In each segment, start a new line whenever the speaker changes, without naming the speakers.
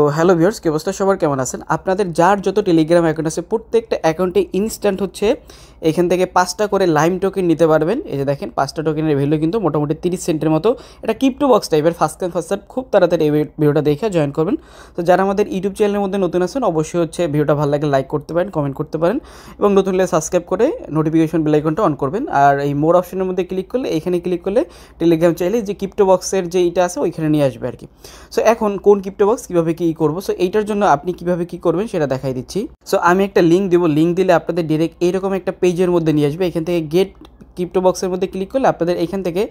ও hello viewers কি অবস্থা সবার কেমন আছেন আপনাদের যার যত টেলিগ্রাম অ্যাকাউন্ট আছে প্রত্যেকটা অ্যাকাউন্টে ইনস্ট্যান্ট হচ্ছে এখান থেকে পাঁচটা করে লাইম টোকেন নিতে পারবেন এই যে দেখেন পাঁচটা টোকেনের ভ্যালু কিন্তু মোটামুটি তিরিশ সেন্টের মতো এটা কিপটু বক্স টাইপের ফার্স্ট কাম ফার্স্ট সার্ভ খুব তাড়াতাড়ি এই ভিডিওটা দেখে জয়েন করবেন তো যারা আমাদের ইউটিউব চ্যানেলের মধ্যে নতুন আছেন অবশ্যই হচ্ছে ভিডিওটা ভালো লাগে লাইক করতে পারেন কমেন্ট করতে পারেন এবং নতুন হলে সাবস্ক্রাইব করে নোটিফিকেশন বেলাইকনটা অন করবেন আর এই মোর অপশনের মধ্যে ক্লিক করলে এখানে ক্লিক করলে টেলিগ্রাম চাইলে যে কিপটো বক্সের যে এটা আছে ওইখানে নিয়ে আসবে আর কি সো এখন কোন কিপটো বক্স কীভাবে কী করবো সো এইটার জন্য আপনি কীভাবে কী করবেন সেটা দেখাই দিচ্ছি সো আমি একটা লিঙ্ক দেবো লিঙ্ক দিলে আপনাদের ডিরেক্ট এইরকম একটা পেজ পেজের মধ্যে নিয়ে আসবে এখান থেকে গেট ক্রিপ্টো বক্সের মধ্যে ক্লিক করলে আপনাদের এখান থেকে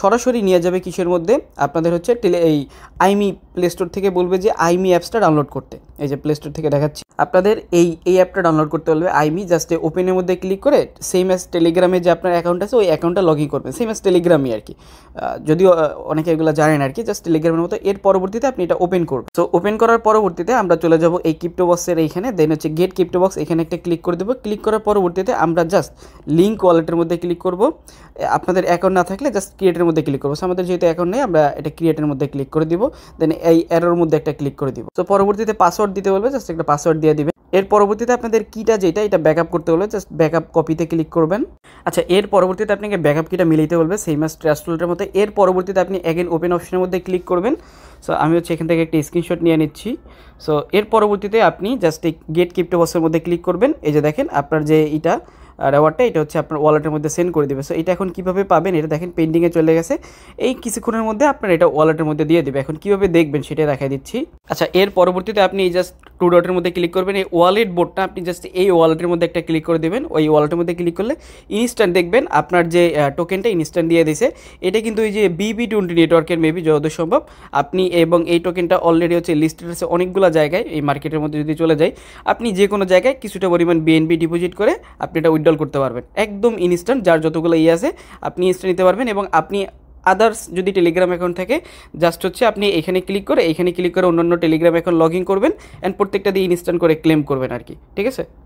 সরাসরি নিয়ে যাবে কিসের মধ্যে আপনাদের হচ্ছে টেলে এই আইমি প্লে স্টোর থেকে বলবে যে আইমি অ্যাপসটা ডাউনলোড করতে এই যে প্লে স্টোর থেকে দেখাচ্ছি আপনাদের এই এই অ্যাপটা ডাউনলোড করতে বলবে আইমি জাস্ট ওপেনের মধ্যে ক্লিক করে সেম অ্যাস টেলিগ্রামে যে আপনার অ্যাকাউন্ট আছে ওই অ্যাকাউন্টটা লগ ইন করবেন সেম অ্যাস টেলিগ্রামই আর কি যদিও অনেকে এগুলো জানেন আর কি জাস্ট টেলিগ্রামের মতো এর পরবর্তীতে আপনি এটা ওপেন করবেন সো ওপেন করার পরবর্তীতে আমরা চলে যাব এই ক্রিপ্টো বক্সের এইখানে দেন হচ্ছে গেট ক্রিপ্টো বক্স এখানে একটা ক্লিক করে দেবো ক্লিক করার পরবর্তীতে আমরা জাস্ট লিঙ্ক ওয়ালেটের মধ্যে ক্লিক করব আপনাদের অ্যাকাউন্ট না থাকলে জাস্ট ক্রিয়েটের মধ্যে ক্লিক করবো আমাদের যেহেতু অ্যাকাউন্ট নেই আমরা এটা ক্রিয়েটের মধ্যে ক্লিক করে দিব দেন এই অ্যারোর মধ্যে একটা ক্লিক করে দিব তো পরবর্তীতে পাসওয়ার্ড দিতে বলবে জাস্ট একটা পাসওয়ার্ড দিয়ে দিবে এর পরবর্তীতে আপনাদের কিটা যেটা এটা ব্যাকআপ করতে বলবে জাস্ট ব্যাকআপ কপিতে ক্লিক করবেন আচ্ছা এর পরবর্তীতে আপনাকে ব্যাকআপ কিটা মিলিতে বলবে সেই মাস ট্রাস্টলের মধ্যে এর পরবর্তীতে আপনি অ্যাগেন ওপেন অপশনের মধ্যে ক্লিক করবেন সো আমি হচ্ছে এখান থেকে একটা স্ক্রিনশট নিয়ে নিচ্ছি সো এর পরবর্তীতে আপনি জাস্ট এই গেট ক্রিপ্টো বক্সের মধ্যে ক্লিক করবেন এই যে দেখেন আপনার যে এটা রেওয়ার্ডটা এটা হচ্ছে আপনার ওয়ালেটের মধ্যে সেন্ড করে দেবে সো এটা এখন কীভাবে পাবেন এটা দেখেন পেন্ডিংয়ে চলে গেছে এই কিছুক্ষণের মধ্যে আপনার এটা ওয়ালেটের মধ্যে দিয়ে দেবে এখন কীভাবে দেখবেন সেটা দেখা দিচ্ছি আচ্ছা এর পরবর্তীতে আপনি জাস্ট টু ডটের মধ্যে ক্লিক করবেন এই ওয়ালেট বোর্ডটা আপনি জাস্ট এই ওয়ালেটের মধ্যে একটা ক্লিক করে দেবেন ওই ওয়ালেটের মধ্যে ক্লিক করলে ইনস্ট্যান্ট দেখবেন আপনার যে টোকেনটা ইনস্ট্যান্ট দিয়ে দিছে এটা কিন্তু এই যে বিবি টোয়েন্টি নেটওয়ার্কের মেবি যত সম্ভব আপনি এবং এই টোকেনটা অলরেডি হচ্ছে লিস্টেড আছে অনেকগুলো জায়গায় এই মার্কেটের মধ্যে যদি চলে যায় আপনি যে কোনো জায়গায় কিছুটা পরিমাণ বিএনবি ডিপোজিট করে আপনি এটা উইথড্রল করতে পারবেন একদম ইনস্ট্যান্ট যার যতগুলো ইয়ে আছে আপনি ইনস্ট্যান্ট নিতে পারবেন এবং আপনি আদার্স যদি টেলিগ্রাম অ্যাকাউন্ট থাকে জাস্ট হচ্ছে আপনি এখানে ক্লিক করে এখানে ক্লিক করে অন্য টেলিগ্রাম অ্যাকাউন্ট লগ ইন করবেন অ্যান্ড প্রত্যেকটা দিয়ে ইনস্ট্যান্ট করে ক্লেম করবেন আর কি ঠিক আছে